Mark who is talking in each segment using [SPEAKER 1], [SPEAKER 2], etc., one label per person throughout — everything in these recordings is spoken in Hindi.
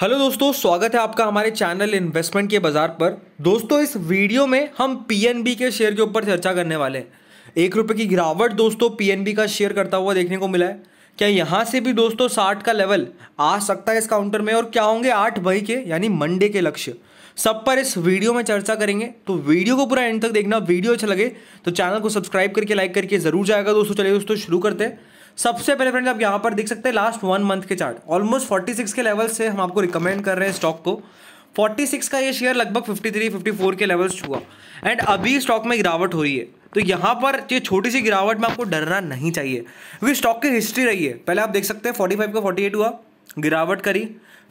[SPEAKER 1] हेलो दोस्तों स्वागत है आपका हमारे चैनल इन्वेस्टमेंट के बाजार पर दोस्तों इस वीडियो में हम पीएनबी के शेयर के ऊपर चर्चा करने वाले हैं एक रुपये की गिरावट दोस्तों पीएनबी का शेयर करता हुआ देखने को मिला है क्या यहां से भी दोस्तों साठ का लेवल आ सकता है इस काउंटर में और क्या होंगे आठ बई के यानी मंडे के लक्ष्य सब पर इस वीडियो में चर्चा करेंगे तो वीडियो को पूरा एंड तक देखना वीडियो अच्छा लगे तो चैनल को सब्सक्राइब करके लाइक करके जरूर जाएगा दोस्तों चलिए दोस्तों शुरू करते हैं सबसे पहले फ्रेंड्स आप यहाँ पर देख सकते हैं लास्ट वन मंथ के चार्ट ऑलमोस्ट 46 के लेवल से हम आपको रिकमेंड कर रहे हैं स्टॉक को 46 का ये शेयर लगभग 53, 54 के लेवल्स छुआ एंड अभी स्टॉक में गिरावट हो रही है तो यहाँ पर ये छोटी सी गिरावट में आपको डरना नहीं चाहिए क्योंकि स्टॉक की हिस्ट्री रही है पहले आप देख सकते हैं 45 का 48 हुआ गिरावट करी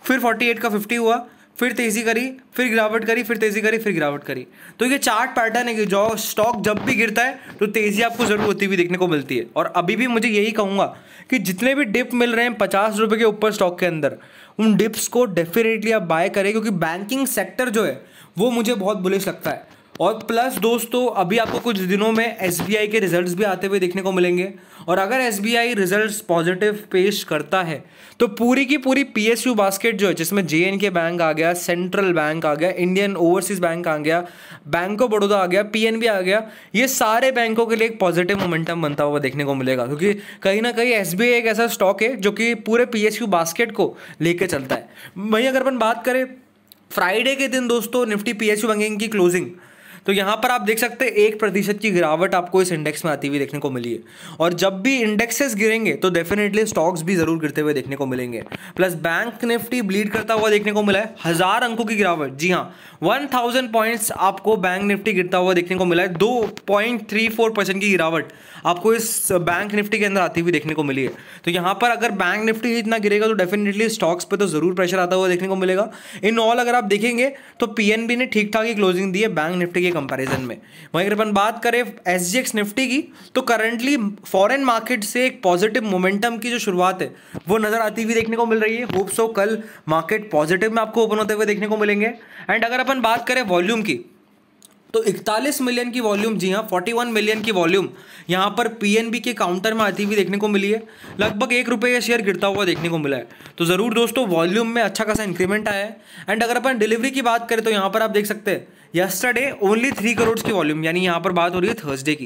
[SPEAKER 1] फिर 48 का 50 हुआ फिर तेज़ी करी फिर गिरावट करी फिर तेज़ी करी फिर गिरावट करी तो ये चार्ट पैटर्न है कि जो स्टॉक जब भी गिरता है तो तेज़ी आपको ज़रूर होती हुई देखने को मिलती है और अभी भी मुझे यही कहूँगा कि जितने भी डिप मिल रहे हैं पचास रुपये के ऊपर स्टॉक के अंदर उन डिप्स को डेफिनेटली आप बाय करें क्योंकि बैंकिंग सेक्टर जो है वो मुझे बहुत बुलिश लगता है और प्लस दोस्तों अभी आपको कुछ दिनों में एस के रिजल्ट्स भी आते हुए देखने को मिलेंगे और अगर एस रिजल्ट्स पॉजिटिव पेश करता है तो पूरी की पूरी पी बास्केट जो है जिसमें जे के बैंक आ गया सेंट्रल बैंक आ गया इंडियन ओवरसीज बैंक आ गया बैंक ऑफ बड़ौदा आ गया पी आ गया ये सारे बैंकों के लिए एक पॉजिटिव मोमेंटम बनता हुआ देखने को मिलेगा क्योंकि कहीं ना कहीं एस एक ऐसा स्टॉक है जो कि पूरे पी बास्केट को लेकर चलता है वहीं अगर अपन बात करें फ्राइडे के दिन दोस्तों निफ्टी पी बैंकिंग की क्लोजिंग तो यहाँ पर आप देख सकते हैं एक प्रतिशत की गिरावट आपको इस इंडेक्स में आती हुई देखने को मिली है और जब भी इंडेक्सेस गिरेंगे तो डेफिनेटली स्टॉक्स भी जरूर गिरते हुए देखने को मिलेंगे प्लस बैंक निफ्टी ब्लीड करता हुआ देखने को मिला है हजार अंकों की गिरावट जी हाँ वन थाउजेंड पॉइंट्स आपको बैंक निफ्टी गिरता हुआ देखने को मिला है दो पॉइंट थ्री फोर परसेंट की गिरावट आपको इस बैंक निफ्टी के अंदर आती हुई देखने को मिली है तो यहाँ पर अगर बैंक निफ्टी इतना गिरेगा तो डेफिनेटली स्टॉक्स पे तो जरूर प्रेशर आता हुआ देखने को मिलेगा इन ऑल अगर आप देखेंगे तो पीएनबी ने ठीक ठाक ही क्लोजिंग दी है बैंक निफ्टी के कंपैरिजन में वहीं अगर अपन बात करें एस जी एक्स निफ्टी की तो करंटली फॉरेन मार्केट से एक पॉजिटिव मोमेंटम की जो शुरुआत है वो नज़र आती हुई देखने को मिल रही है होप सो कल मार्केट पॉजिटिव में आपको ओपन होते हुए देखने को मिलेंगे एंड अगर अपन बात करें वॉल्यूम की तो 41 मिलियन की वॉल्यूम जी हाँ 41 मिलियन की वॉल्यूम यहाँ पर पीएनबी के काउंटर में आती हुई देखने को मिली है लगभग एक रुपये का शेयर गिरता हुआ देखने को मिला है तो ज़रूर दोस्तों वॉल्यूम में अच्छा खासा इंक्रीमेंट आया है एंड अगर अपन डिलीवरी की बात करें तो यहाँ पर आप देख सकते हैं यस्टरडे ओनली थ्री करोड़ की वॉल्यूम यानी यहाँ पर बात हो रही है थर्सडे की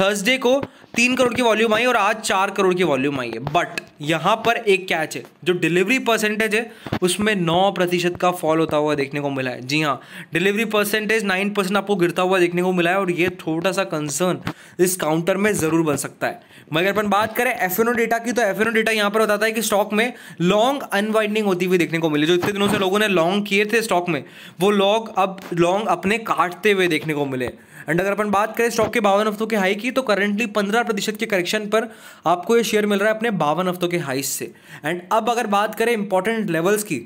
[SPEAKER 1] थर्सडे को तीन करोड़ की वॉल्यूम आई और आज चार करोड़ की वॉल्यूम आई है बट यहाँ पर एक कैच है जो डिलीवरी परसेंटेज है उसमें नौ प्रतिशत का फॉल होता हुआ देखने को मिला है जी हाँ डिलीवरी परसेंटेज नाइन परसेंट आपको गिरता हुआ देखने को मिला है और ये थोड़ा सा कंसर्न इस काउंटर में ज़रूर बन सकता है मगर अपन बात करें एफ डेटा की तो एफ डेटा यहाँ पर बताता है कि स्टॉक में लॉन्ग अनवाइंडिंग होती हुई देखने को मिली जो इतने दिनों से लोगों ने लॉन्ग किए थे स्टॉक में वो लॉन्ग अब लॉन्ग अपने अपने काटते हुए देखने को मिले एंड अगर अपन बात करें स्टॉक के बावन हफ्तों के हाई की तो करंटली पंद्रह प्रतिशत के करेक्शन पर आपको ये शेयर मिल रहा है अपने बावन हफ्तों के हाई से एंड अब अगर बात करें इंपॉर्टेंट लेवल्स की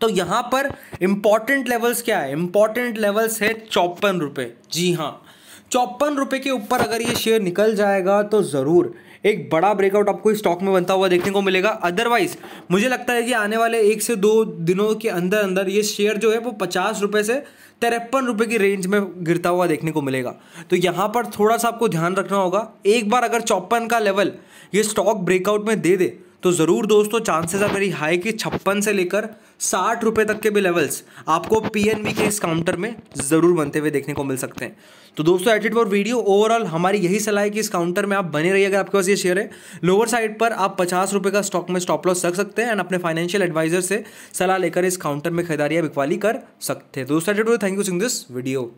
[SPEAKER 1] तो यहाँ पर इंपॉर्टेंट लेवल्स क्या है इंपॉर्टेंट लेवल्स है चौपन रुपये जी हाँ चौपन रुपये के ऊपर अगर ये शेयर निकल जाएगा तो ज़रूर एक बड़ा ब्रेकआउट आपको स्टॉक में बनता हुआ देखने को मिलेगा अदरवाइज मुझे लगता है कि आने वाले एक से दो दिनों के अंदर अंदर ये शेयर जो है वो पचास रुपये से तिरपन रुपये की रेंज में गिरता हुआ देखने को मिलेगा तो यहाँ पर थोड़ा सा आपको ध्यान रखना होगा एक बार अगर चौपन का लेवल ये स्टॉक ब्रेकआउट में दे दे तो ज़रूर दोस्तों चांसेस आर वेरी हाई कि छप्पन से लेकर साठ रुपये तक के भी लेवल्स आपको पीएनबी के इस काउंटर में ज़रूर बनते हुए देखने को मिल सकते हैं तो दोस्तों एडिट फॉर वीडियो ओवरऑल हमारी यही सलाह है कि इस काउंटर में आप बने रहिए अगर आपके पास ये शेयर है लोअर साइड पर आप पचास रुपये का स्टॉक में स्टॉप लॉस रख सकते हैं एंड अपने फाइनेंशियल एडवाइजर से सलाह लेकर इस काउंटर में खरीदारी या बिकवाली कर सकते हैं दोस्तों edit thank you seeing this video